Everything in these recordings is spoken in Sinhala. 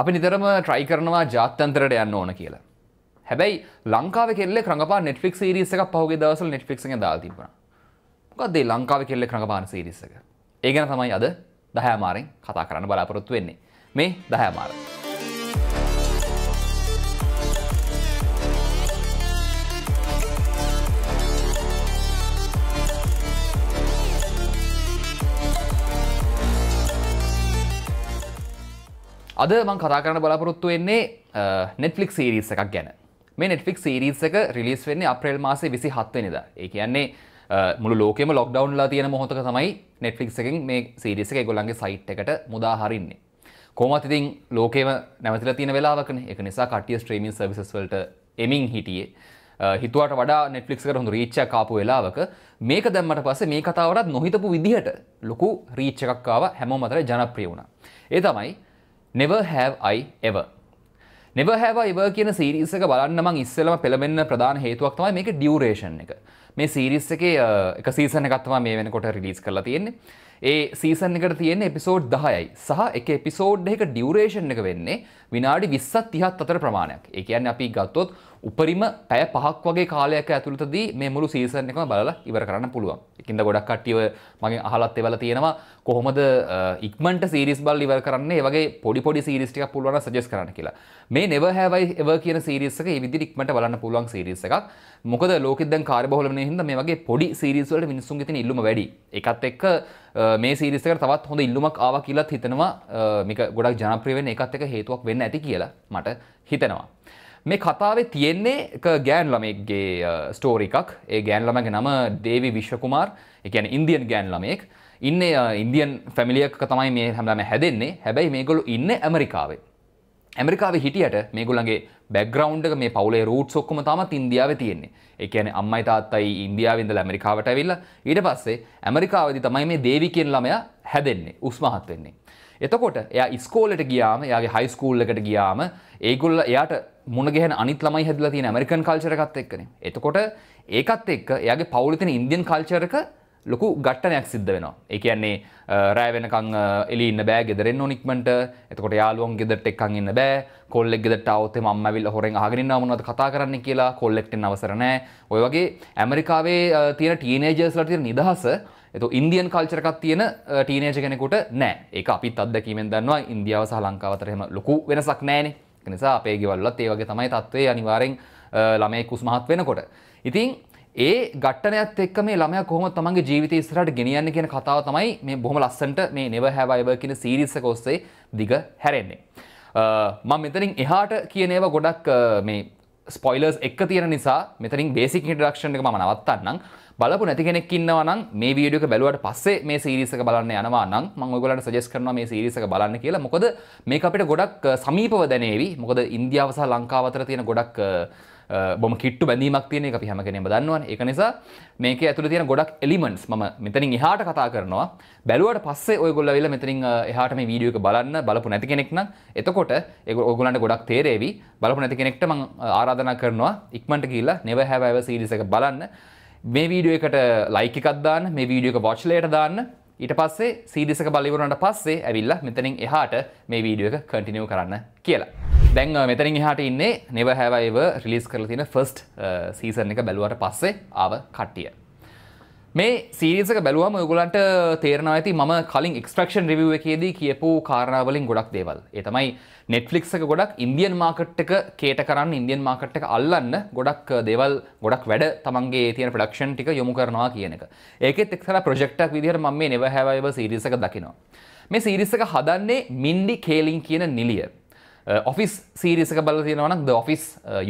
අපි නිතරම ට්‍රයි කරනවා ජාත්තන්තරට යන්න ඕන කියලා. හැබැයි ලංකාව කෙල්ල ක්‍රඟපා නෙට්ෆික් සිරිස එකක් පහුගේ දවසල් නෙට්ෆික් එක දාලා තිබුණා. මොකද්ද මේ ලංකාව කෙල්ල ක්‍රඟපාන සිරිස් එක? ඒ ගැන තමයි අද 10 මාරෙන් කතා කරන්න බලාපොරොත්තු වෙන්නේ. මේ 10 මාරේ අද මං කතා කරන්න බලාපොරොත්තු වෙන්නේ නෙට්ලික් සීරීස් එකක් ගැන මේ නෙට්ලික් සීරීස් එක රිලිස් වෙන්නේ අප්‍රේල් මාසේ විසි හත්වනිද ඒ කියන්නේ මුළු ලෝකෙම ලොක්ඩවන්ලා තියෙන මොහොතක තමයි නෙට්ලික් එකෙන් මේ සීරිස එක ගොල්ලන්ගේ සයිට් එකට මුදා හරින්නේ කෝමත් ඉතින් ලෝකෙම නැවතිලා තියෙන වෙලාවකන එක නිසා කටිය ස්ට්‍රීමින් සර්විසස් වලට එමින් හිටියේ හිතුවට වඩා නෙට්ලික්ස් එකට හොඳ රීච් එකක් ආපු වෙලාවක මේක දැම්මට පස්සේ මේ කතාවටත් නොහිතපු විදිහට ලොකු රීච් එකක් ආවා හැමෝම අතර ජනප්‍රිය වුණා ඒ තමයි never have I ever. Never have I ever කියන සීරීස් එක බලන්න මම ඉස්සෙල්ලම පෙළඹෙන්න ප්‍රධාන හේතුවක් තමයි මේකේ ඩියුරේෂන් එක. මේ සීරීස් එකේ එක සීසන් එකක් තමයි මේ වෙනකොට රිලීස් කරලා තියෙන්නේ. ඒ සීසන් එකට තියෙන එපිසෝඩ් දහයයි සහ එක එපිසෝඩ් එක ඩියවරේෂන් එක වෙන්නේ විනාඩි විස්සත් තිහත් අතර ප්‍රමාණයක් ඒ කියන්නේ අපි ගත්තොත් උපරිම පැය පහක් වගේ කාලයක් ඇතුළතදී මේ මුළු සීසන් එකම බලලා ඉවර කරන්න පුළුවන්. ඒකින්ද ගොඩක් කට්ටියව මගෙන් අහලත් ඒවලා තියෙනවා කොහොමද ඉක්මනට සීරීස් බල ඉවර කරන්නේ? ඒ වගේ පොඩි පොඩි සීරීස් ටිකක් පුළුවන් නම් සජෙස්ට් කරන්න කියලා. මේ Never Have I Ever කියන සීරීස් එක මේ විදිහට ඉක්මනට බලන්න පුළුවන් සීරීස් එකක්. මොකද ලෝකෙත් දැන් කාර්යබහුල වෙන හින්දා මේ වගේ පොඩි සීරීස් වලට මිනිස්සුන්ගේ තියෙන ඉල්ලුම වැඩි. ඒකත් එක්ක මේ සිරිසක තවත් හොඳ ඉල්ලුමක් ආව කියලත් හිතනවා මික ගොඩක් ජනප්‍රියවෙන් එකත් එක හේතුවක් වෙන්න ඇති කියලා මට හිතනවා. මේ කතාවේ තියෙන්නේ ගෑන් ළමෙක්ගේ ස්ටෝරිකක් ඒ ගෑන් ළමගේ නම දේවි විශ්වකුමාර් එකන ඉන්දියන් ගෑන් ළමෙක් ඉන්න ඉන්දියන් ෆැමිලියක් තමයි මේ හැමලම හැදෙන්නේ හැබැයි මේගොලු ඉන්න ඇමරිකාවේ ඇමරිකාව හිටියට මේගොල්ලන්ගේ බැග්‍රවන්් මේ පවලේ රූට් සොක්කම තමත් ඉන්දියාව තියෙන්නේ එකන අම්මයි තාත්තයි ඉන්දියාවන්දල ඇමරිකාවට ඇවිල්ල ඊට පස්සේ ඇමරිකාවදි තමයි මේ දේවි කියෙන් ළමයා හැදෙන්නේ උස්මහත් වෙන්නේ. එතකොට එයා ඉස්කෝලට ගියාම යාගේ හයිස්කූල්ලකට ගියාම ඒගොල්ල එයාට මුණගෙන අනිත් ළමයි හැදලා තියෙන ඇමරිකන් කල්චරකත් එක්කනේ එතකොට ඒකත් එක්ක එයාගේ පවුලතින ඉන්දියන් කල්චරක ලොකු ගට්ටනයක් සිද්ධ වෙනවා එකන්නේ රෑ වෙනකං එලින්න බෑ ගෙදරෙන් නික්මට එතකොට යාලුවන් ගෙදට එක්කන් ඉන්න බෑ කොල්ලෙක් ගෙදට අවත්තේ මම්මවිල් හොරෙන් අහගෙන මොනවද කතා කරන්න කියලා කොල්ලෙක්ටෙන් අවසරනෑ ඔය වගේ ඇමරිකාවේ තියෙන ටීනේජර්ස්ලට තියෙන නිදහස එතු ඉන්දියන් කල්චරකත් තියෙන ටීනේජ කෙනෙකුට නෑ ඒ අපිත් අදැකීමෙන් දන්නවා ඉන්දියාව සහ ලංකාවතරහෙම ලොකු වෙනසක් නෑනේ නිසා අපේ ගෙවල්ලත් ඒ වගේ තමයි තත්වේ අනිවාරෙන් ළමය කුස්මහත් වෙනකොට ඉතින් ඒ ගට්ටනයත් එක්ක මේ ළමය කොහොම තමන්ගේ ජීවිත ඉස්සරහට ගෙනියන්න කියන කතාව තමයි මේ බොහොම ලස්සනට මේ නෙව හැව අයව කියන සීරීස් එක ඔස්සේ දිග හැරෙන්නේ. මම මෙතනින් එහාට කියන ඒවා ගොඩක් මේ ස්පොයිලර්ස් එක තියෙන නිසා මෙතනින් බේසික් ඉන්ට්‍රඩක්ෂන් එක මම නවත්තන්නම්. බලපු නැති කෙනෙක් ඉන්නවා නම් මේ වීඩියෝ එක බැලුවාට පස්සේ මේ සීරීස් එක බලන්න යනවා නම් මම ඔයගොල්ලන්ට සජෙස්ට් කරනවා මේ සීරීස් එක බලන්න කියලා. මොකද මේක අපිට ගොඩක් සමීපව දැනේවි. මොකද ඉන්දියාව සහ ලංකාව අතර තියෙන ගොඩක් බොම කිට්ටු බැඳීමක් තියෙන එක අපි හැම කෙනෙම දන්නවා ඒක නිසා මේක ඇතුළේ තියෙන ගොඩක් එලිමන්ට්ස් මම මෙතනින් එහාට කතා කරනවා බැලුවට පස්සේ ඔයගොල්ලෝ ඇවිල්ලා මෙතනින් එහාට මේ වීඩියෝ එක බලන්න බලපු නැති කෙනෙක් නම් එතකොට ඔයගොල්ලන්ට ගොඩක් තේරෙවි බලපු නැති කෙනෙක්ට මම ආරාධනා කරනවා ඉක්මනට ගිහිල්ලා never have ever series එක බලන්න මේ වීඩියෝ එකට ලයික් එකක් දාන්න මේ වීඩියෝ එක watch ලේට දාන්න ඊට පස්සේ සීරිසක බලිවරන්ට පස්සේ ඇවිල්ල මෙතනින් එහාට මේ වීඩියෝ එක කටිනියව කරන්න කියලා. දැන් මෙතනින් එහාට ඉන්නේ නෙව හැවයිව රිලිස් කරලා තියෙන ෆස්ට් සීසන් එක බැලුවට පස්සේ ආව කට්ටිය. මේ සීරිසක බැලුවම ඔයගොලන්ට තේරනවා ඇති ම කලින් ක්ස්ට්‍රක්ෂන් රිව එකේදී කියපු කාරණාවලින් ගොඩක් දේවල් එතමයි නෙට්ෆලික්ක ගොඩක් ඉන්දියන් මාකට්ක කේට කරන්න ඉන්දියන් මාකට්ක අල්ලන්න ගොඩක් දේවල් ගොඩක් වැඩ තමන්ගේ තියෙන ප්‍රඩක්ෂන් ටික යොමු කරනවා කියන එක ඒකෙත් එක්සර ප්‍රජෙක්්ටක් විදිහර ම මේ නෙව හැවව සිරිසක දකිනවා මේ සිරිසක හදන්නේ මින්ඩි කේලින් කියන නිලිය ඔෆිස් සීරිසක බල තියෙනවන ද ෆිස්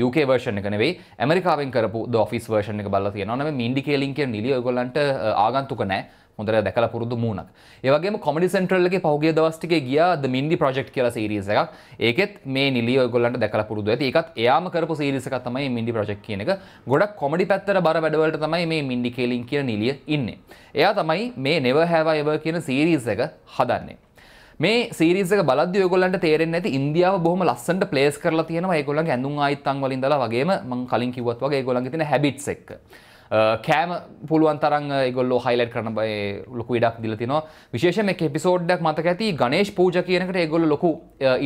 UK වර්ෂණ එක නෙවෙයි ඇමරිකාවෙන් කරපු ද ෆිස් වර්ෂණ එක බල තියෙනවනම මින්ඩිකේලින්ක නිලිය ගොලන්ට uh, ආගන්තුක නෑ හොඳර දැකල පුරුදු මූුණක් ඒවගේ කොමඩි සෙන්ට්‍රල්ලගේ පහුගේ දවස්ටික ගියාද මින්ඩි ප්‍රජෙක්් කියල සිරිස එකක් ඒකෙත් මේ නිලිය ගොලන්ට දැකල පුරුදු ඇති එකත් එයාම කරපු සිරිසක තමයි මින්ඩි ප්‍රජෙක් කියන එක ගොඩක් කොමඩි පැත්තර බර වැඩවලට තමයි මේ මින්ඩි කේලින් කිය නිලිය ඉන්න එයා තමයි මේ නෙව හැවයව කියන සීරීස එක හදන්නේ මේ සීරිසක බලද යගොලන්ට තේරෙන් ඇති ඉන්දියාව බොහම ලස්සට ප්ලේස් කරලා තියෙන ඒගොලන් ඇඳු අයිතන් වලින්දලා වගේ මං කලින් කිවත් වගේ ගොලන් තින හැබිට් එක් කෑම පුළුවන් තරන් ගොල්ලෝ හයිලට් කරන බයි ලොකු ඉඩක් දිල තින විශේෂම එක පිසෝඩ්ඩක් මතක ඇති ගනේශ් පූජ කියනකට ඒගොල්ල ලොකු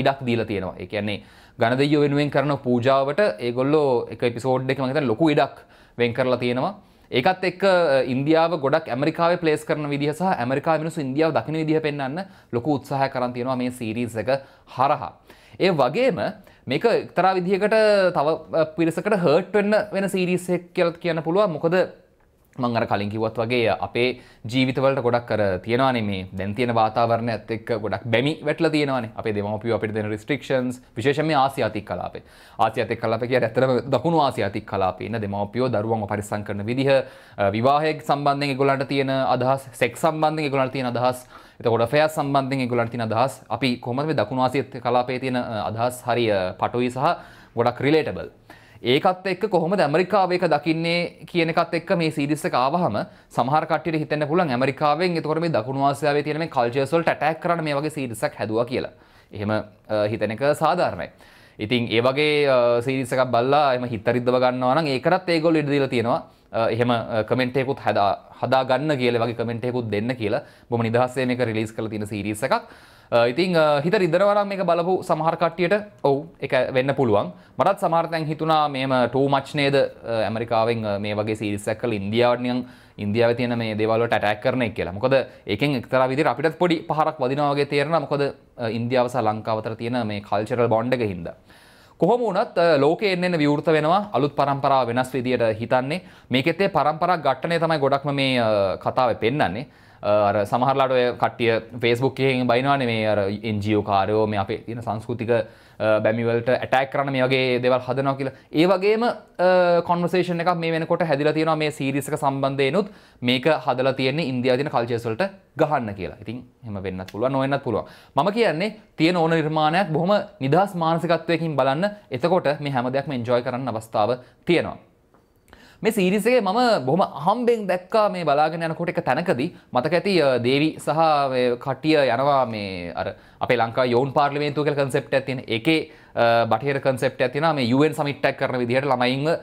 ඉඩක් දීල තියෙනවා එකන්නේ ගණදයෝ වෙනුවෙන් කරන පූජාවට ඒගොල්ලෝ එක පිසෝඩ් එක මත ලොකු ඉඩක් වෙන් කරලා තියෙනවා ඒකත් එක් ඉන්දියාව ගොඩක් ඇමරිකාව පලේස් කරන විදිහ සහ ඇමරිකා මිනිසු ඉන්දියාව දකින විදිහ පෙන්න්න ලොකු උත්සාහ කරන් තියෙනවා මේ සීරීස් එක හරහා. ඒ වගේම මේක එක්තරා විදිහකට තව පිරිසකට හර්ට් වෙන්න වෙන සීරීස් එක් කියලත් කියන්න පුළුවන් මොකද මංගර කලින් කිවත් වගේ අපේ ජීවිතවලට ගොඩක් කර තියෙනවාන මේ දැන් තියෙන වාතාවරණ ඇත් එක්ක ගොඩක් බැමි වැටලා තියෙනවානේ අපේ දෙමව්පිය අපිට දෙන රිස්ට්‍රික්ෂන්ස් විශේෂයෙන්ම ආසියාතික කලාපේ ආසියාතික කලාප කියන්නේ ඇත්තටම දකුණු ආසියාතික කලාපේ ඉන්න දෙමව්පියෝ දරුවන්ව පරිස්සම් කරන විදිහ විවාහය සම්බන්ධයෙන් ඒගොල්ලන්ට තියෙන අදහස් සෙක්ස් සම්බන්ධයෙන් ඒගොල්ලන්ට තියෙන අදහස් එතකොට ෆෙයා සම්බන්ධයෙන් ඒගොල්ලන්ට තියෙන අදහස් අපි කොහොමද මේ දකුණු ආසියාතික කලාපේ තියෙන අදහස් හරිය පටුයි සහ ගොඩක් රිලේටබල් ඒකත් එක්ක කොහොමද ඇමරිකාව ඒක දකින්නේ කියන එකත් එක්ක මේ සීරීස් එක ආවහම සමහර කට්ටියට හිතෙන්න පුළුවන් ඇමරිකාවෙන් එතකොට මේ දකුණු ආසියාවේ තියෙන මේ කල්චර්ස් වලට ඇටැක් කරන මේ වගේ සීරීස් එකක් හැදුවා කියලා. එහෙම හිතෙන එක සාධාරණයි. ඉතින් ඒ වගේ සීරීස් එකක් බල්ලා එම හිතරිද්දව ගන්නවා නම් ඒකටත් ඒගොල්ලෝ ඉඩ දීලා තියෙනවා එහෙම කමෙන්ට් එකකුත් හදා හදා ගන්න කියලා වගේ කමෙන්ට් එකකුත් දෙන්න කියලා බොහොම නිදහසේ මේක රිලීස් කරලා තියෙන සීරීස් එකක් Uh, ඉතින් uh, හිත ඉදරවරම් මේ බලපු සමහරකට්ටියට ඔවු එක වෙන්න පුළුවන් මටත් සමාර්තයන් හිතුනා මෙම ටූමච් නේද uh, ඇමරිකාවෙන් මේ වගේ සිරිසක් කල ඉන්දියාවනියන් ඉන්දියාව තියන මේ දේවල්ලට ටැක් කරන එක කියලා මොකද ඒකෙන් එක්තර විදි අපිටත් පොඩි පහරක් වදිනාවගේ තේරෙන මොකද ඉන්දියාව සහ ලංකාවතර තියෙන මේ කල්චරල් බොන්්ඩ එක හින්දා කොහොම වුණත් ලෝකෙ එන්න විවෘත වෙනවා අලුත් පරම්පරාව වෙනස් විදියට හිතන්නේ මේකෙත්තේ පරම්පරා ගට්ටනය තමයි ගොඩක්ම මේ කතාව පෙන්න්නේ සමහරලාට ඔය කට්ටිය ෆේස්බුක්කයෙන් බයිනවානේ මේ අර එන්ජියෝ කාරයෝ මේ අපේ තියෙන සංස්කෘතික බැමිවලට ඇටැක් කරන මේ වගේ දෙවල් හදනවා කියලා ඒ වගේම කොන්වර්සේෂන් එකක් මේ වෙනකොට හැදිලා තියෙනවා මේ සීරීස් එක සම්බන්ධයෙන්ුත් මේක හදලා තියෙන්නේ ඉන්දියාවේ තියෙන කල්චර්ස් වලට ගහන්න කියලා. ඉතින් එහෙම වෙන්නත් පුළුවන් නොවෙන්නත් පුළුවන්. මම කියන්නේ තියෙන ඕන නිර්මාණයක් බොහොම නිදහස් මානසිකත්වයකින් බලන්න. එතකොට මේ හැම දෙයක්ම එන්ජොයි කරන්න අවස්ථාව තියෙනවා. මේ සීරිසගේ මම බොහම හම්බෙන් දැක්කා මේ බලාගෙන යනකොට එක තැනකදී මතක ඇති දේවි සහ කට්ටිය යනවා මේ අර අපේ ලංකා යෝන් පාර්ලිමේන්තුව කියලා කන්සෙප්ට් එකක් තියෙන එකේ බටහිර කන්සෙප්ට් එකක් තියෙනවා මේ UN සමිට් එකක් කරන විදිහට ළමයින්ව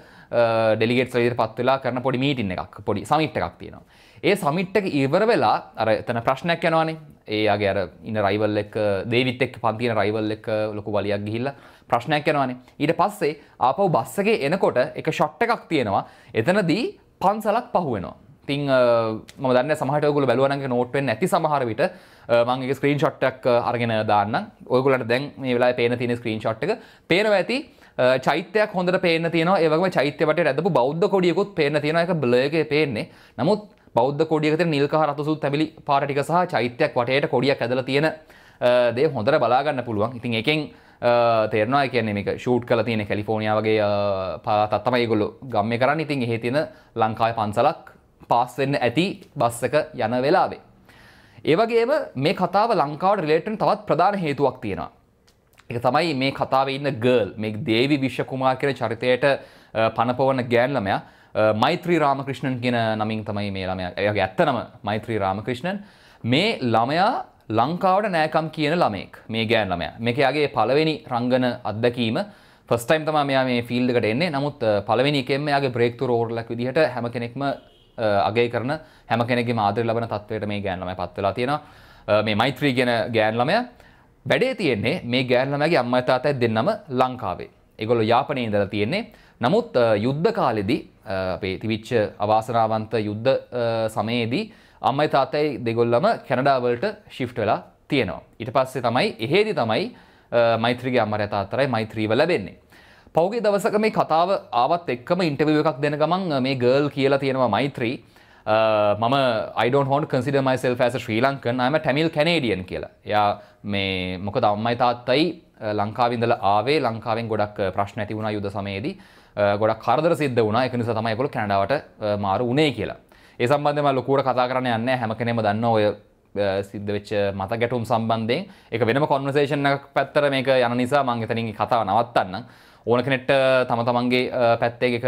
ඩෙලිගේට්ස් විදිහට පත් වෙලා කරන පොඩි මීටින් එකක් පොඩි සමිට් එකක් තියෙනවා ඒ සමිට් එක ඉවර වෙලා අර එතන ප්‍රශ්නයක් යනවානේ ඒගේ අර ඉන්න රයිවල් එක දේවිත් එක්ක පන්තින රයිවල් එක ලොකු වලියක් ගිහිල්ලා ප්‍රශ්නයක් යනවානේ ඊට පස්සේ ආපහු බස්සගේ එනකොට එක ෂොට් එකක් තියෙනවා එතනදී පන්සලක් පහුවෙනවා තිං ම දන්න සහටකු බැලුවනගේ නෝට්ෙන් ඇති සමහර විට මංගේ ස්ක්‍රීන් ෂොට්ටක් අරගෙන දාන්න ඔයගුලට දැන් මේ වෙලා පේන තියෙන ස්ක්‍රීන් ෂොට් එක පේනවා ඇති චෛත්‍යයක් හොඳට පේන තියෙන ඒවම චෛත්‍යවට ඇදපු බෞද්ධ කොඩියකුත් පේන තියෙන එක බ්ලයගේ පේන්නේ නමුත් බෞද්ධ කොඩියකත නිල්කහ රතුසුත් ඇැබිලි පාටික සහ චෛත්‍යයක් වටයට කොඩියක් ඇදල තියෙන දේ හොඳට බලාගන්න පුළුවන් ඉතින් එකෙන් තේරනවා කියන්නේ මේක ෂූට් කළ තියෙන කැලිෆෝනියාවගේ පාතත්තමයි ගොල්ලු ගම්ම කරන්න ඉතින් එහෙ තියෙන ලංකාවේ පන්සලක් පාස් වෙන්න ඇති බස්සක යන වෙලාවේ. ඒවගේම මේ කතාව ලංකාවට රිලේටන් තවත් ප්‍රධාන හේතුවක් තියෙනවා. එක තමයි මේ කතාව ඉන්න ගර්ල් මේ දේවි විශ්වකුමා කියන චරිතයට පනපවන ගෑන්ලමයා මෛත්‍රී රාමකෘෂ්ණන් කියන නමින් තමයි මේ ළමයා ඇගේ ඇත්තනම මෛත්‍රී රාමකෘෂ්ණන් මේ ළමයා ලංකාවට නෑකම් කියන ළමෙක් මේ ගෑන් ළමය මේකයාගේ පළවෙනි රංගන අත්දැකීම ෆස්ටයිම් තම මෙයා මේ ෆිල්ඩකට එන්නේ නමුත් පළවෙනි එකෙම යාගේ බ්‍රේක්තු රෝඩ්ලක් විදිහට හැම කෙනෙක්ම අගේ කරන හැම කෙනෙගේ මාදර ලබන තත්වයට මේ ගෑන් ළමයි පත්වෙලා තියෙනවා මේ මෛත්‍රී ගැන ගෑන් ළමය වැඩේ තියෙන්නේ මේ ගෑන් ළමයගේ අම්මා තාත්තයි දෙන්නම ලංකාවේ ඒගොල්ලෝ යාපනයේ ඉඳලා තියෙන්නේ නමුත් යුද්ධ කාලෙදී අපේ තිවිච්ච අවාසනාවන්ත යුද්ධ සමයේදී අම්මයි තාත්තයි දෙගොල්ලම කැනඩාවලට ශිෆ්ට වෙලා තියෙනවා. ඊට පස්සේ තමයි එහෙදි තමයි මෛත්‍රගේ අම්මර තාත්තරයි මෛත්‍රීව ලැබෙන්නේ. පෞගේ දවසක මේ කතාව ආවත් එක්කම ඉන්ටවිව එකක් දෙන ගමන් මේ ගර්ල් කියලා තියෙනවා මෛත්‍රී මම අයිඩෝන් හොන් කන්සිඩ මයිසෙල් ඇස ශ්‍රී ලංකන් අම ටැමිල් කැනේඩියන් කියලා යා මේ මොක දම්මයි තාත්තයි ලංකාවිදල ආවේ ලංකාවෙන් ගොඩක් ප්‍රශ්න ඇති වුණ යුද සමයේදී ගොඩක් කරදර සිද්ධ වුණ එකනිස තමයි කොළ කැනඩාවට මාරු උනේ කියලා ඒ සම්බන්ධම ලොකුවට කතා කරන්න යන්න හැම කෙනෙම දන්න ඔය සිද්ධ වෙච්ච මත ගැටුම් සම්බන්ධයෙන් එක වෙනම කොන්වර්සේෂන් එකක් පැත්තට මේක යන නිසා මම එතනින් කතාව නවත්තන්නම් ඕන කෙනෙක්ට තම තමන්ගේ පැත්තේ එක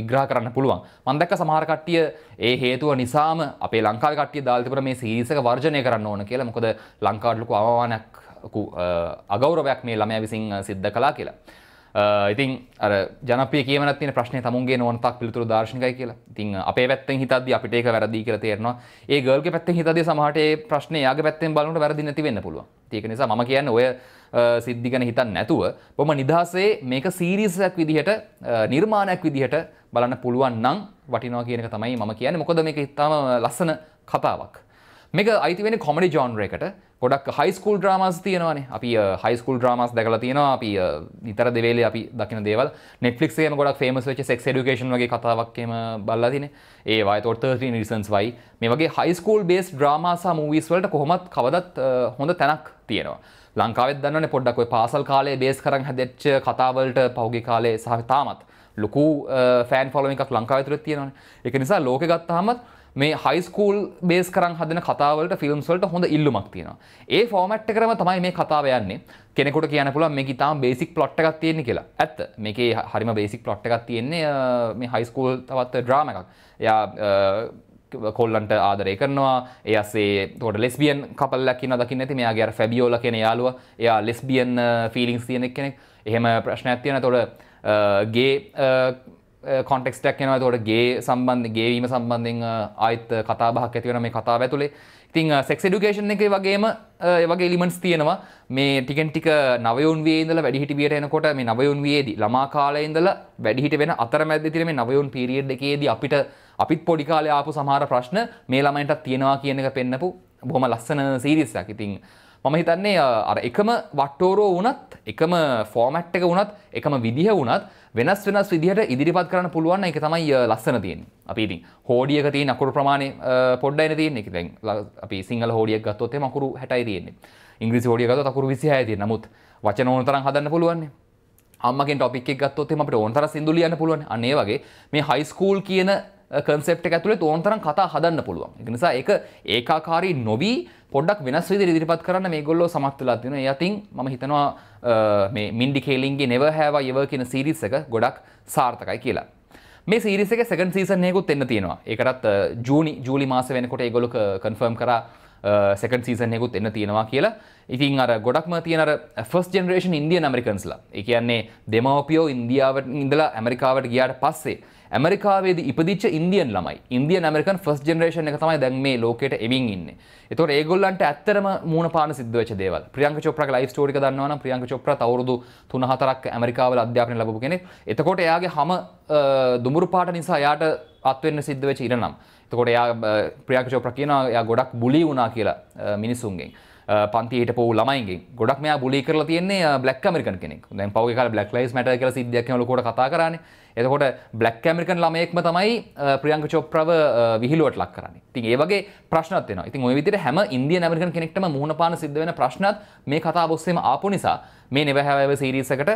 විග්‍රහ කරන්න පුළුවන් මම දැක්ක සමහර කට්ටිය ඒ හේතුව නිසාම අපේ ලංකාවේ කට්ටිය දාලා තිබුණ මේ සීරීස් එක වර්ජනය කරන්න ඕන කියලා මොකද ලංකාවට ලොකු අවමානයක් අගෞරවයක් මේ ළමයා විසින් සිද්ධ කළා කියලා Uh, ඉතින් අර ජනපය කියන තින ප්‍රශ්න තමුන්ගේ නොනතක් පිළිතුර දර්ශනකයි කියලා ඉතින් uh, අපේ පැත්තෙන් හිතද අපිට ඒක වැරදි කියලා තේරෙනවා ඒ ගර්ල්ගේ පැත්තෙන් හිතදී සමහරට ඒ ප්‍රශ්නේ යාගේ පැත්තෙන් බලනකොට වැරදි නැති වෙන්න පුළුවන් ඒක නිසා මම කියන්නේ ඔය uh, සිද්ධි ගැන හිතන්නේ නැතුව බොහොම නිදහසේ මේක සීරීස් එකක් විදිහට නිර්මාණයක් විදිහට බලන්න පුළුවන් නම් වටිනවා කියන එක තමයි මම කියන්නේ මොකද මේක ඉතාම ලස්සන කතාවක් මේක අයිති වෙන්නේ කොමඩි ජෝනර් එකට ගොඩක් හයිස්කූල් ්‍රාමස් තියනවන අපි හයිස්කූල් ්‍රාමස් දැකල තියෙනවා අපි uh, නිතර දෙවේල අපි දකින දේවල් නෙට්ලික්ේ ගොඩක් ෆේමස් වෙච සෙක් ඩුකේන් වගේ කතාවක්කම බල්ලා තින ඒවා තොත්ත නිසන්ස් වයි මේ වගේ හයිස්කූල් බේස් ්‍රාමාසා මූවිස් වලට කොහොමත් කවදත් uh, හොඳ තැනක් තියෙනවා ලංකාවෙත් දන්න පොඩ්ඩක් පාසල් කාලේ බේස් කරන් හැදච්ච කතාවලට පහුගේ කාලේ සහ තාමත් ලොකු ෆෑන් uh, ෆොලම එකක් ලංකාවතුර තියෙනවන එක නිසා ලෝක ගත්තාමත් මේ හයිස්කූල් බේස් කරන් හදන කතාවලට ෆිල්ම්ස්වලට හොඳ ඉල්ලුමක් තියෙනවා ඒ ෆෝමට් එකරම තමයි මේ කතාව යන්නේ කෙනෙකුට කියන පුළුවන් මේක ඉතාම බේසික් ප්ලොට් එකක් තියෙන්නේ කියලා ඇත්ත මේකේ හරිම බේසික් ප්ලොට් එකක් තියෙන්නේ මේ හයිස්කූල් තවත් ඩ්‍රාම එකක් එයා කොල්ලන්ට ආදරය කරනවා එයසේ තොට ලෙස්බියන් කපල් ලැකින දකින්න ඇති මෙයාගේ ෆැබියෝල කෙන යාලුව එයා ලෙස්බියන් ෆිලිංස් තියෙනෙක් කෙනෙක් එහෙම ප්‍රශ්නයක් තියෙන තොට ගේ කොන්ටෙක්ස්ටක් යනවා තොට ගේ සම්බන්ධ ගේවීම සම්බන්ධෙන් අයිත් කතාබහක් ඇතිවන මේ කතාව ඇතුළේ ඉතිං සෙක්ෂඩුකේෂන් එක වගේම වගේ ලිමන්ස් තියෙනවා මේ ටිකෙන් ටික නවයුන් වේදල වැඩිහිටියට එනකොට මේ නවයුන් වේදී ළමා කාලයඉඳල වැඩිහිට වෙන අතරමැද තිර මේ නවයුන් පිරිියඩ් එකේදී අපිට අපිත් පොඩිකාලය ආපු සමහර ප්‍රශ්න මේ ළමයින්ටත් තියෙනවා කියන එක පෙන්න්නපු බොහොම ලස්සන සීරිස්සක් ඉතිං මම හිතන්නේ අර එකම වට්ටෝරෝ වනත් එකම ෆෝමැට් එක වනත් එකම විදිහ වනත් වෙනස් වෙනස් විදිහට ඉදිරිපත් කරන්න පුළුවන් එක තමයි ලස්සන තියෙන අපි ඉතින් හෝඩියක තියෙන අකුරු ප්‍රමාණය පොඩ්ඩයින තියෙන්නේ ඉතින් දැන් අපි සිංහල හෝඩියක් ගත්තොත් එහෙම අකුරු 60යි තියෙන්නේ ඉංග්‍රීසි හෝඩිය ගත්තොත් අකුරු 26යි තියෙන්නේ නමුත් වචන ඕන තරම් හදන්න පුළුවන් අම්මගෙන් ටොපික් එකක් ගත්තොත් එහෙම අපිට ඕන තරම් සින්දු ලියන්න පුළුවන් අන්න ඒ වගේ මේ හයි ස්කූල් කියන කන්සෙප්ට් එක ඇතුලේ ඕන තරම් කතා හදන්න පුළුවන් ඒක නිසා ඒක ඒකාකාරී නොවී පොඩක් වෙනස් විදිහට ඉදිරිපත් කරන්න මේගොල්ලෝ සමත් වෙලා තියෙනවා. ඒ අතින් මම හිතනවා මේ මින්ඩි කේලින්ගේ Never Have I Ever කියන සීරීස් එක ගොඩක් සාර්ථකයි කියලා. මේ සීරිස එක සකන් සීසන් යෙකුත් එන්න තියෙනවා ඒකටත් ජූනි ජූලි මාස වෙනකොට ඒගොලු කන්ෆර්ම් කරා සකන් සීසනෙකුත් එන්න තියෙනවා කියලා ඉතින් අර ගොඩක්ම තියනර ෆස් ජනරේෂන් ඉන්දියන් ඇමරිකන්ස්ලා ඒ කියන්නේ දෙමවපියෝ ඉන්දියාවට ඉඳලා ඇමරිකාවට ගියාට පස්සේ ඇමරිකාවේද ඉපදිච්ච ඉන්දියන් ළමයි ඉන්දියන් ඇමරිකන් ෆස් ජනරේෂන් එක තමයි දැන් මේ ලෝකෙට එමින් ඉන්නේ ඒතකොට ඒගොල්ලන්ට ඇත්තටම මූණ පාන සිද්ධ වෙච්ච දේවල් ප්‍රියංක චෝප්‍රාගේ ලයිෆ් ස්ටෝරි එක දන්නවා නම් ප්‍රියංක චෝප්‍රා අවුරුදු 3 4ක් ඇමරිකාවල අධ්‍යාපනය ලැබපු කෙනෙක් එතකොට එයාගේ හැම දුඹුරු පාට නිසා එයාට අත්වෙන්න සිද්ධ වෙච්ච ඉරණම් තකොට එයා ප්‍රියක් චෝප්‍ර කියනවා එයා ගොඩක් බුලි වුණා කියලා මිනිසුන්ගෙන් පන්ති හිටපු ළමයින්ගෙන් ගොඩක් මෙයා බුලි කරලා තියෙන්නේ බ්ලැක් ඇමරිකන් කෙනෙක් දැන් පහුගිය කාලේ බ්ලැක් ලයිව්ස් මැටර් කියලා සිද්ධියක් එහෙම ලොකෝට කතා කරානේ එතකොට බ්ලැක් ඇමරිකන් ළමයෙක්ම තමයි ප්‍රියංක චෝප්‍රව විහිළුවට ලක් කරන්නේ ඉතින් ඒ වගේ ප්‍රශ්නත් වෙනවා ඉතින් ওই විදිහට හැම ඉන්දියන් ඇමරිකන් කෙනෙක්ටම මුහුණ පාන සිද්ධ වෙන ප්‍රශ්නත් මේ කතාව ඔස්සේම ආපු නිසා මේ නෙව හැව සීරීස් එකට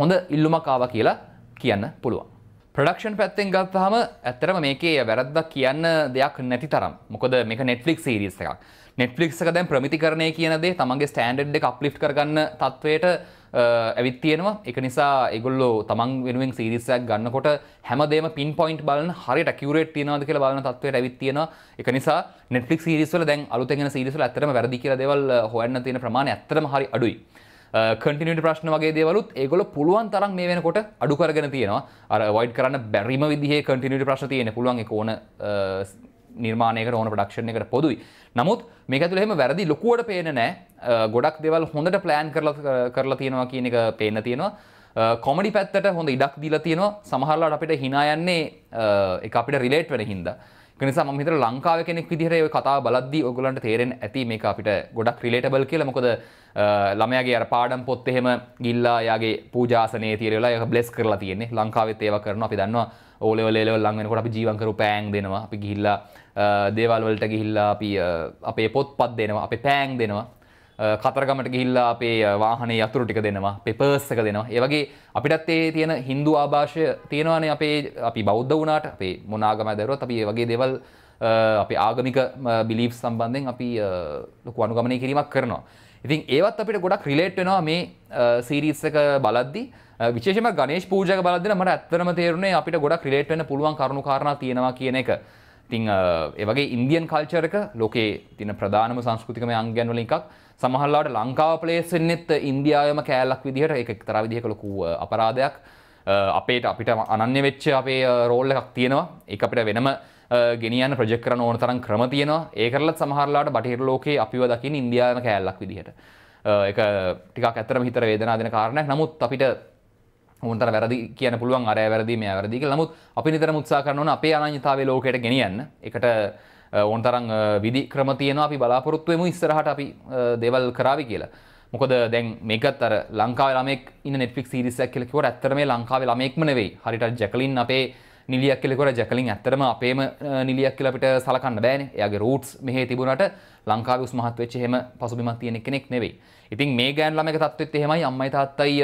හොඳ ඉල්ලුමක් ආවා කියලා කියන්න පුළුවන් ප්‍රඩක්ෂන් පැත්තෙන් ගත්හම ඇත්තරම මේකේ වැරද්දක් කියන්න දෙයක් නැති තරම් මොකද මේක නෙට්ලික් සිරිස් එකක් නෙට්ලික්ක දැන් ප්‍රමිතිරණය කියනදේ තමන්ගේ ස්ටන්ඩ් එක අප්ලිට් කරගන්න තත්වයට ඇවිත් තියෙනවා එක නිසා ඒගොල්ලෝ තමන් වෙනුවෙන් සිරිසයක් ගන්නකොට හැමදේම පින් පොයින්ට් බලන හරියට ඇකියුරේට් තියනවාද කියලා බලන තත්ත්වයට ඇවිත් තියෙනවා ඒක නිසා Netflix සීරීස් වල දැන් අලුතෙන් එන සීරීස් වල ඇත්තටම වැරදි කියලා දේවල් හොයන්න තියෙන ප්‍රමාණය ඇත්තටම හරි අඩුයි කටිනට ප්‍රශ්න වගේ දේවලුත් ඒගොල පුළුවන් තරම් මේ වෙනකොට අඩු කරගෙන තියෙනවා අර වයිඩ් කරන්න බැරිම විදිහේ කටිනට ප්‍රශ් තියෙන පුළුවන් ඕන නිර්මාණයකට ඕන ප්‍රඩක්ෂණ එකට පොදුයි නමුත් මේක තුළෙම වැරදි ලොකුවට පේන නෑ ගොඩක් දෙවල් හොඳට ප්ලෑන් කරලා තියෙනවා කියන එක පේන තියෙනවා කොමඩි පැත්තට හොඳ ඉඩක් දීලා තියෙනවා සමහරලාට අපිට හිනායන්නේ එක අපිට රිලේට් වෙන හින්දා නිසා මම හිතනවා ලංකාවේ කෙනෙක් විදිහට ওই කතාව බලද්දී ඔයගොල්ලන්ට තේරෙන්න ඇති මේක අපිට ගොඩක් රිලේටබල් කියලා. මොකද ළමයාගේ අර පාඩම් පොත් එහෙම ගිල්ලා එයාගේ පූජාසනයේ තියලා එයා ඒක බ්ලෙස් කරලා තියෙන්නේ. ලංකාවෙත් ඒවා කරනවා. අපි දන්නවා ඕලෙවල් ලෙවල් ලං වෙනකොට අපි ජීවම් කරපු පෑන් දෙනවා. අපි ගිහිල්ලා දේවල් වලට ගිහිල්ලා අපි අපේ පොත්පත් දෙනවා. අපේ පෑන් දෙනවා. කතරගමට ගිල්ලා අපේ වාහනේ යතුරු ටික දෙනවා පෙපර්ස්සක දෙනවා ඒවගේ අපිටත් ඒ තියෙන හින්දු ආභාෂය තියෙනවානේ අපේ අපි බෞද්ධ වුණාට අපේ මොනාගම දැරුවත් අපි වගේ දෙවල් අපේ ආගමික බිලීප් සම්බන්ධයෙන් අපි ලොකු අනුගමනය කිරීමක් කරනවා. ඉතින් ඒවත් අපිට ගොඩක් රිලේට් වෙනවා මේ සීරීස් එක බලද්දි විශේෂම ගණේෂ් පූජක බලද්දින මට ඇත්තටම තේරුනේ අපිට ගොඩක් රිලේට් වෙන්න පුළුවන් කරුණු කාරණා තියෙනවා කියන එක. ඉතින් ඒ වගේ ඉන්දියන් කල්චර් එක ලෝකේ තියෙන ප්‍රධානම සංස්කෘතිකමය අංගයන් වලින් එකක්. සමහල්ලාට ලංකාව පලේස් වෙන්නෙත් ඉන්දියාවම කෑල්ලක් විදිහට එක තර විදිහක ලොකු අපරාධයක් අපේට අපිට අනන්‍ය වෙච්ච අපේ රෝල්ල එකක් තියෙනවා එක අපිට වෙනම ගෙනියන ප්‍රජෙක් කරන ඕන තරම් ක්‍රම තියෙනවා ඒ කරලත් සමහරලාට බටහිර ලෝකයේ අපිව දකින ඉන්දියාවන කෑල්ලක් විදිහට එක ටිකක් ඇත්තරම හිතර වේදනා දෙන කාරණයක් නමුත් අපිට උන්ට වැරදි කියන පුළුවන් අරය වැරදි මේ වැරදික නමුත් අපි නිතර මුත්සා කරනවන අපේ අනන්‍යතාවේ ලෝකයට ගෙනියන්න එකට ඕන්තරං විදි ක්‍රමතියන අපි බලාපොරොත්තුවම ඉස්සරහට අපි දෙවල් කරාවි කියලා. මොකද දැන් මේකත් අර ලංකා ළමෙක් ඉන්න නෙට්ෆික් සිරිසක් කෙලෙකවට ඇත්තරම ලංකාව ළමෙක්ම නෙවෙයි හරිට ජැකලින් අපේ නිලියක් කෙලෙකොට ජැකලින් ඇත්තරම අපේම නිලියක් කියලා අපිට සලකන්න බෑනේ. එයාගේ රූට්ස් මෙහි තිබුණට ලංකාවේ උස්මහත් වෙච්ච එහෙම පසුබිමක් තියෙන කෙනෙක් නෙවෙයි. ඉතින් මේ ගෑන් ළමයක තත්ත්වෙත් එහෙමයි අම්මයි තාත්තයි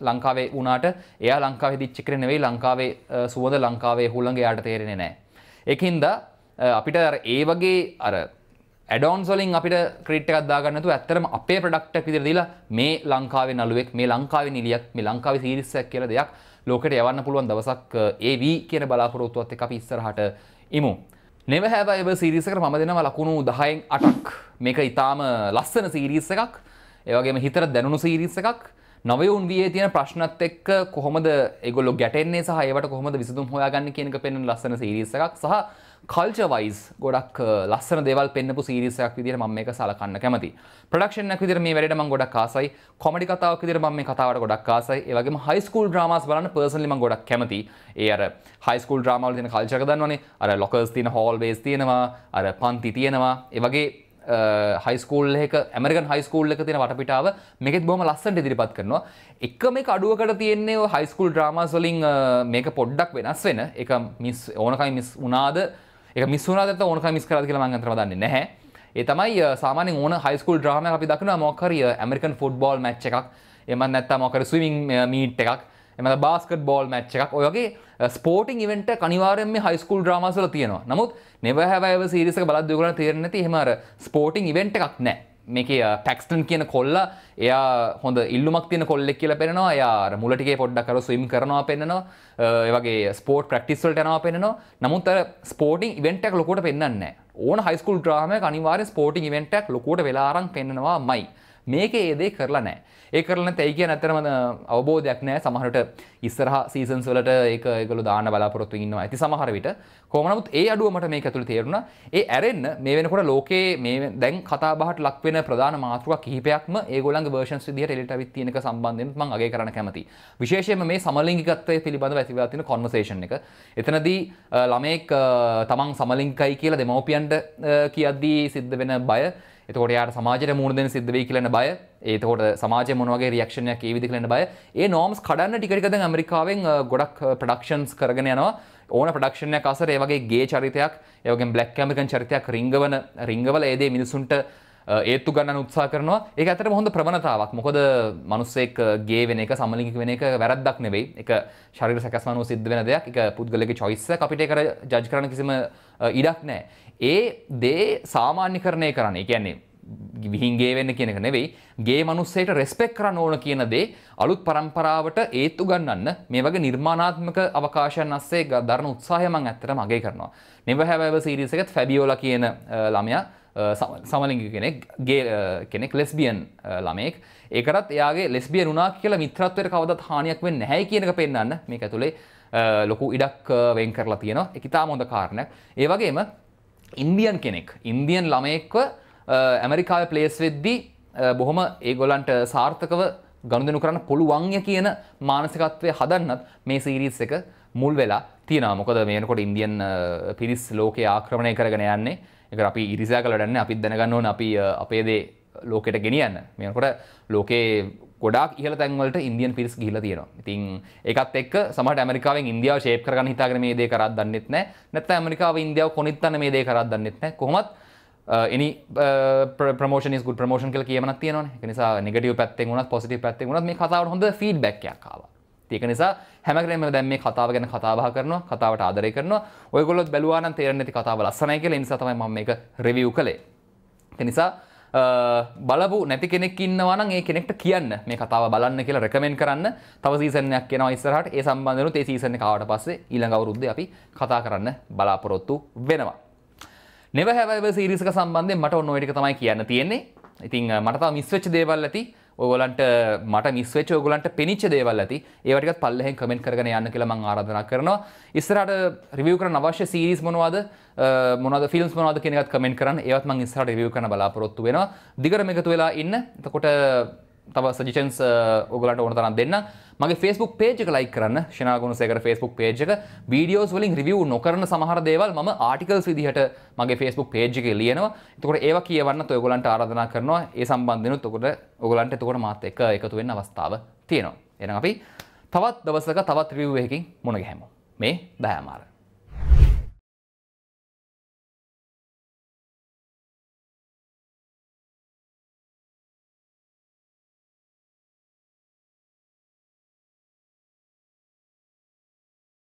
ලංකාවේ වුණාට එයා ලංකාවේ දිච්ච කෙනෙක් නෙවෙයි ලංකාවේ සුවඳ ලංකාවේ හුළඟ එයාට තේරෙන්නේ නැහැ. ඒකින්ද අපිට ඒ වගේ අර ඇඩෝන්සොලින් අපිට ක්‍රිට් එකක් දාගන්නතු ඇත්තරම අපේ ප්‍රඩක්ටක් විදිර දිලා මේ ලංකාවේ නළුවෙක් මේ ලංකාවේ නිලියක් මේ ලංකාවේ සිරිස්සක් කියල දෙයක් ලෝකට යවන්න පුළුවන් දවසක් ඒවී කියන බලාපොරොත්තුවත් එක අපි ඉස්සරහට ඉමු. නෙවහැව එව සිරිසකට මම දෙනවා ලකුණු දහයෙන් අටක් මේක ඉතාම ලස්සන සිරිස්ස එකක් ඒවගේම හිතර දැනුණු සිරිස්ස එකක් නවයවුන්වේ තියෙන ප්‍රශ්නත් එක්ක කොහොමද එගොල්ලො ගැටෙන්නේ සහ ඒවට කොහොමද විසඳුම් හොයාගන්න කියනක පෙන්න ලස්සන සිරිසක් සහ කල්ච වයිස් ගොඩක් ලස්සන දෙවල් පෙන්න්නපු සිරිසයක් විදිර ම එක සලකන්න කැමති ප්‍රඩක්ෂනක් විදිර මේ වැඩටම ගොඩක් කාසයි කොමඩි කතාවක් විදිර ම කතාවට ගොඩක් කාසයි ඒවගේ හයිස්කූල් ්‍රමස් බලන්න පර්සලිම ගොඩක් කැමති ඒ අර හයිස්කූල් ්‍රමාවල තින කල්චක දන්නවනේ අර ලොකස් තින හෝල් බේස් තියෙනවා අර පන්ති තියෙනවා ඒවගේ හයිස්කෝල් එක ඇමරිකන් හයිස්කෝල් එක තියෙන වටපිටාව මේකෙත් බොහොම ලස්සනට ඉදිරිපත් කරනවා එක මේ අඩුවකට තියෙන්නේ ඔය හයිස්කූල් ඩ්‍රාමාස් වලින් මේක පොඩ්ඩක් වෙනස් වෙන එක මිස් ඕනකයි මිස් වුණාද එක මිස් වුණාද නැත්නම් ඕනකයි මිස් කරාද කියලා මම අන්තර දන්නේ නැහැ ඒ තමයි සාමාන්‍යයෙන් ඕන හයිස්කූල් ඩ්‍රාමයක් අපි දකිනවා මොකක් හරි ඇමරිකන් ෆුට්බෝල් මැච් එකක් එහෙම නැත්නම් මොකක් හරි ස්විමින් මීට් එකක් එම බාස්කට බෝල් මැච් එකක් ඔයගේ ස්පෝටිං ඉවට කනිවාරෙන් හයිස්කුල් ්‍රමසල තියෙනවා නමුත් නෙවහැව සිරිස බලදදුගන තේරන හෙමර ස්පෝටිං ඉවෙන්ට එකක් නෑ මේක පැක්ස්ටන් කියන කොල්ල එයා හොඳ ඉල්ලුමක් තින කොල්ලෙක් කියල පෙනවා යාර මුලටිගේ පොඩ්ඩක් කර ස්විම් කරනවා පෙන්නවා ඒවගේ ස්පෝට් ප්‍රක්ටිස්වල්ට යනවා පෙන්නවා නමුත් ස්පෝටිං ඉවෙන්ටක් ලොකොට පෙන්න්නන්නේ ඕන හයිස්කුල් ්‍රාම අනිවාර ස්පෝටිං ඉවෙන්ටක් ලොකොට වෙලාරන් පෙන්නවා මයි. මේක ඒදේ කරලා නෑ ඒ කරලන තැයි කිය නැතරම අවබෝධයක් නෑ සමහට ඉස්සරහ සීසන්ස් වලට ඒක එකගල දාන බලාපොරොත්තු ඉන්නවා ඇති සමහරවිට කොමනමුත් ඒ අඩුවමට මේ ඇතුළ තේරුණ ඒ ඇරෙන්න්න මේ වෙනකොට ලෝකයේ මේ දැන් කතාබහට ලක්වෙන ප්‍රධාන මාතෘක කිහිපයක්ම ඒගොලන් භර්ෂන් විදිහ එලිටවිත් තියෙනක සම්බන්ධයෙන් මං අගේ කරන කැමති විශේෂයම මේ සමලින්ගිකත්වය පිළිබඳ ඇතිවලා තියෙන කොන්වර්සේෂන් එක එතනදී ළමෙක් තමන් සමලින්කයි කියලා දෙමව්පියන්ට කියද්දී සිද්ධ වෙන බය එතකොට යාට සමාජයට මුහුණ දෙන්න සිද්ධ වෙයි කියලාන බය. ඒතකොට සමාජය මොන වගේ රියැක්ෂන්යක් ඒවිද කියලාන බය. ඒ නෝම්ස් කඩන්න ටික ටික දැන් ඇමරිකාවෙන් ගොඩක් ප්‍රොඩක්ෂන්ස් කරගෙන යනවා. ඕන ප්‍රොඩක්ෂන් එකක් අසර ඒ වගේ ගේ චරිතයක්, ඒ වගේම බ්ලැක් ඇමරිකන් චරිතයක් රිංගවන රිංගවල ඒ දේ මිනිසුන්ට ඒත්තු ගන්න උත්සා කරනවා ඒ ඇතර හොඳ ප්‍රමණතාවක් මොකද මනුස්සෙක් ගේ වෙන එක සමලික වෙන එක වැරද්දක් නෙවෙයි එක ශරිර සැකස්මනුව සිද්ධ වෙන දෙයක් එක පුද්ගලක චොයිස්ස අපිට කර ජජ් කරන කිසිම ඉඩක් නෑ ඒ දේ සාමාන්‍ය කරණය කරන්නේ කියන්නේ විහින්ගේ වෙන්න කියන එක නෙවෙයි ගේ මනුස්සයට රෙස්පෙක් කරන්න ඕන කියන දේ අලුත් පරම්පරාවට ඒත්තු ගන්නන්න මේ වගේ නිර්මාණාත්මක අවකාශයන් අස්සේ දරන උත්සාහය මම ඇත්තටම අගය කරනවා. Never Have Ever series එකත් ෆැබියෝලා කියන ළමයා සමලිගි කෙනෙක් ගේ කෙනෙක් ලෙස්බියන් ළමෙක් ඒකරත් එයාගේ ලෙස්බිය ුණනා කියලා මිත්‍රත්වයට කවදත් හානියක් වෙන් නැහැ කියනක පෙන්න්න මේ ඇතුළේ ලොකු ඉඩක් වෙන් කරලා තියෙන එකතා මොඳ කාරණයක් ඒවගේම ඉන්දියන් කෙනෙක් ඉන්දියන් ළමයෙක්ව ඇමරිකාව පලේස් වෙද්දි බොහොම ඒගොලන්ට සාර්ථකව ගණුදනු කරන්න පුළුවන්ය කියන මානසිකත්වය හදන්නත් මේ සීරීස් එක මුල් වෙලා තියෙන මොකද මේනකොට ඉන්දියන් පිරිස් ලෝකයේ ආක්‍රමණය කරගෙන යන්නේ එක අපි ඉරිසා කලටන්න අපිත් දැනගන්නවන අපි අපේදේ ලෝකෙට ගෙනියන්න මෙකොට ලෝකේ ගොඩක් ඉහල තැන්වලට ඉන්දියන් පිරිස් ගිහිල තියෙනවා ඉතින් එකත් එක් සමට ඇමරිකාවෙන් ඉන්දියාව ශේප් කරගන්න හිතාගෙන මේ දේ කරත් දන්නෙත් නෑ නැත්ත ඇමරිකාව ඉන්දියාව කොනිත්තන්න මේ දේ කරත් දන්නෙත් නෑ කොහොමත් එනි ප්‍රමෝෂන ගු ප්‍රමෝෂන් කල කියමන තියන නිසා නිගටව පැත්තේ වුණත් පොසිටි පැත්තේ වුණත් මේ කතාව හොඳ ෆීඩ් බැක්කයක් කාවා තියක නිසා හැමකරම දැම මේ කතාව ගැන කතාබහ කරනවා කතාවට ආදරය කරනවා ඔයගොලොත් බැලවාන තේරනැති කතාව ලස්සනයි කියල නිසාතමයි ම එක රෙවිය් කළේ එනිසා බලපු නැති කෙනෙක් ඉන්නවන ඒ කෙනෙක්ට කියන්න මේ කතාව බලන්න කියලා රැකමෙන් කරන්න තව සීසනයක් කියෙන ඉස්සරහට ඒ සම්බන්ධනු තේ සීසන කාවට පස්සේ ඊළඟවරුද්ධ අපි කතා කරන්න බලාපොරොත්තු වෙනවා නෙව හැව සිරිසක සම්බන්ධය මට ඔන්නොයිට තමයි කියන්න තියෙන්නේ ඉතින් මටතාව මිස්වච්ච දේවල් ඇති ඔයගොලන්ට මට මිස්වෙච් ඔයගොලන්ට පිනිච්ච දේවල් ඇති ඒවටත් පල්ලෙන් කමෙන්ට් කරගෙන යන්න කියලා මම ආරාධනා කරනවා ඉස්සරහට රිවිව් කරන්න අවශ්‍ය සීරීස් මොනවද මොනවද ෆිල්ම්ස් මොනවද කියන එකත් කමෙන්ට් කරන්න ඒවත් මම ඉස්සරහට රිවිව් කරන්න බලාපොරොත්තු වෙනවා දිගටම එකතු වෙලා ඉන්න එතකොට තව සජිෂන්ස් uh, ඔගලට ඕන තරම් දෙන්න මගේ ෆස්බුක් පේජක ලයි කරන්න ශනාගුණසේක ෆස්බුක් පේජක වීඩියෝස් වලින් රිවියව් නොකරන සමහර දේවල් ම ආටිකල්ස් විදිහට මගේ ෆස්බුක් පේජක ලියනවා තකොට ඒවා කියවන්න ඔයගොලන්ට ආරධනා කරනවා ඒ සම්බන්ධන තකොට ඔගලන්ට තකොට මාත එක එකතු වෙන්න අවස්ථාව තියෙනවා එන අපි තවත් දවසක තවත් රිව්හකින් මොනගහැම මේ දෑමාර